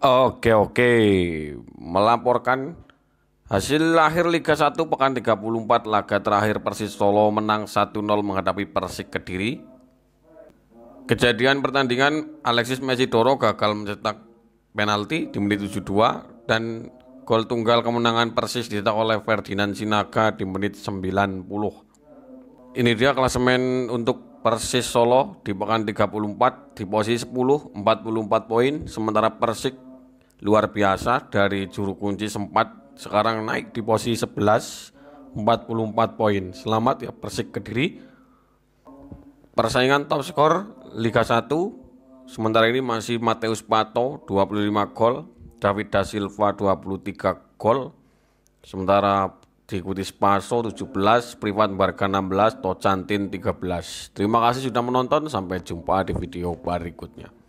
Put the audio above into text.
Oke oke, melaporkan hasil akhir Liga 1 pekan 34 laga terakhir Persis Solo menang 1-0 menghadapi Persik Kediri. Kejadian pertandingan Alexis Messi Mesidoro gagal mencetak penalti di menit 72 dan gol tunggal kemenangan Persis dicetak oleh Ferdinand Sinaga di menit 90. Ini dia klasemen untuk Persis Solo di pekan 34 di posisi 10 44 poin sementara Persik luar biasa dari juru kunci sempat sekarang naik di posisi 11 44 poin selamat ya Persik Kediri persaingan top skor Liga 1 sementara ini masih Mateus Pato 25 gol David Da Silva 23 gol sementara diikuti Spaso 17 Privat Barga 16 Tocantin 13 terima kasih sudah menonton sampai jumpa di video berikutnya